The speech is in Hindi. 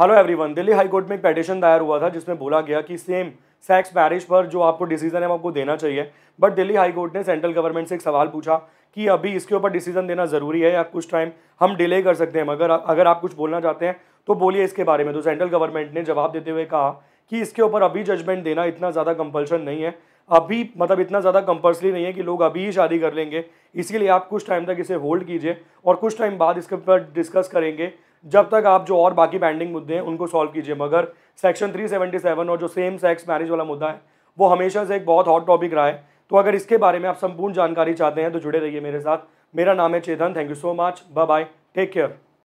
hello everyone Delhi high court में एक पेटिशन दायर हुआ था जिसमें बोला गया कि सेम सेक्स मैरिज पर जो आपको डिसीजन है वो आपको देना चाहिए बट दिल्ली हाई कोर्ट ने सेंट्रल गवर्नमेंट से एक सवाल पूछा कि अभी इसके ऊपर डिसीजन देना ज़रूरी है या कुछ टाइम हम डिले कर सकते हैं मगर अगर आप कुछ बोलना चाहते हैं तो बोलिए इसके बारे में तो सेंट्रल गवर्नमेंट ने जवाब देते हुए कहा कि इसके ऊपर अभी जजमेंट देना इतना ज़्यादा कंपल्सन नहीं है अभी मतलब इतना ज़्यादा कंपल्सरी नहीं है कि लोग अभी ही शादी कर लेंगे इसीलिए आप कुछ टाइम तक इसे होल्ड कीजिए और कुछ टाइम बाद इसके ऊपर डिस्कस करेंगे जब तक आप जो और बाकी पेंडिंग मुद्दे हैं उनको सॉल्व कीजिए मगर सेक्शन 377 और जो सेम सेक्स मैरिज वाला मुद्दा है वो हमेशा से एक बहुत हॉट टॉपिक रहा है तो अगर इसके बारे में आप संपूर्ण जानकारी चाहते हैं तो जुड़े रहिए मेरे साथ मेरा नाम है Chetan thank you so much bye bye take care